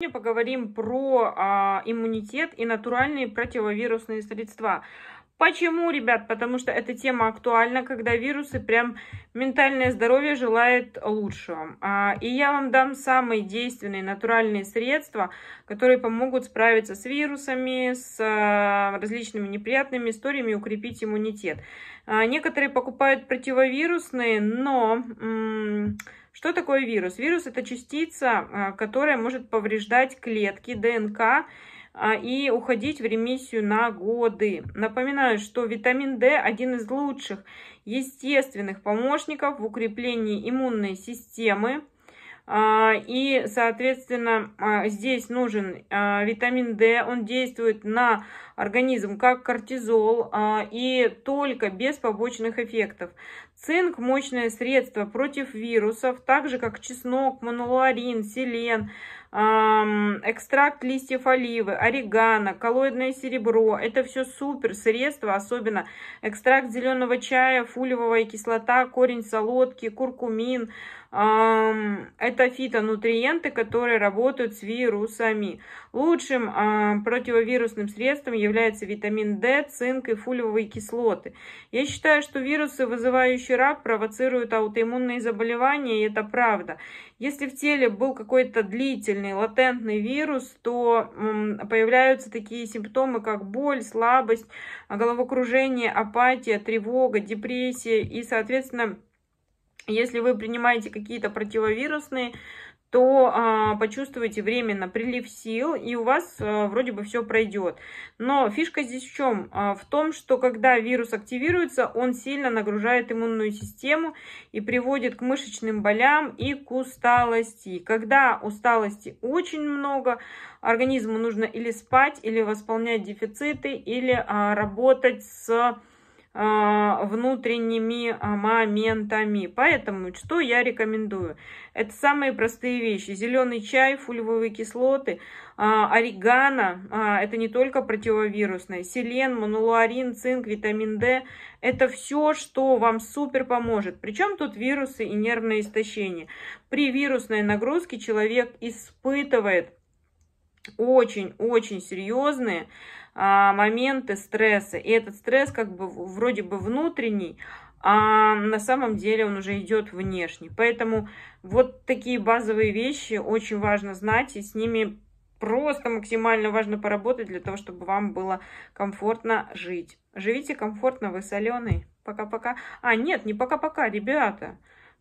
Сегодня поговорим про а, иммунитет и натуральные противовирусные средства. Почему, ребят? Потому что эта тема актуальна, когда вирусы прям ментальное здоровье желает лучшего. А, и я вам дам самые действенные натуральные средства, которые помогут справиться с вирусами, с а, различными неприятными историями укрепить иммунитет. А, некоторые покупают противовирусные, но что такое вирус? Вирус – это частица, а, которая может повреждать клетки, ДНК а, и уходить в ремиссию на годы. Напоминаю, что витамин D – один из лучших естественных помощников в укреплении иммунной системы. А, и, соответственно, здесь нужен витамин D, он действует на организм как кортизол и только без побочных эффектов. Цинк – мощное средство против вирусов, так же как чеснок, мануарин, селен, эм, экстракт листьев оливы, орегано, коллоидное серебро. Это все супер средства, особенно экстракт зеленого чая, фулевая кислота, корень солодки, куркумин. Эм, это фитонутриенты, которые работают с вирусами. Лучшим эм, противовирусным средством является витамин D, цинк и фулевые кислоты. Я считаю, что вирусы, вызывающие Будущий провоцируют провоцирует аутоиммунные заболевания, и это правда. Если в теле был какой-то длительный, латентный вирус, то появляются такие симптомы, как боль, слабость, головокружение, апатия, тревога, депрессия и, соответственно, если вы принимаете какие-то противовирусные, то а, почувствуете временно прилив сил, и у вас а, вроде бы все пройдет. Но фишка здесь в чем? А, в том, что когда вирус активируется, он сильно нагружает иммунную систему и приводит к мышечным болям и к усталости. Когда усталости очень много, организму нужно или спать, или восполнять дефициты, или а, работать с а, внутренними а, моментами. Поэтому что я рекомендую? Это самые простые вещи. Зеленый чай, фульвовые кислоты, а, орегано. Это не только противовирусное. Селен, мануларин, цинк, витамин D. Это все, что вам супер поможет. Причем тут вирусы и нервное истощение. При вирусной нагрузке человек испытывает очень-очень серьезные а, моменты стресса. И этот стресс как бы вроде бы внутренний, а на самом деле он уже идет внешний, Поэтому вот такие базовые вещи очень важно знать, и с ними просто максимально важно поработать для того, чтобы вам было комфортно жить. Живите комфортно, вы соленый. Пока-пока. А, нет, не пока-пока, ребята.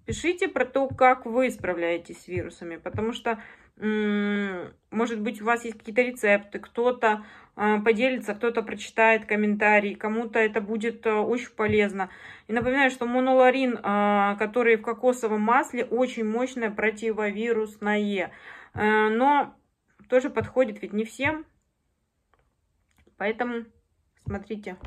Пишите про то, как вы справляетесь с вирусами, потому что может быть, у вас есть какие-то рецепты, кто-то а, поделится, кто-то прочитает комментарий, кому-то это будет э, очень полезно. И напоминаю, что моноларин, а, который в кокосовом масле, очень мощное противовирусное, э, но тоже подходит ведь не всем, поэтому смотрите.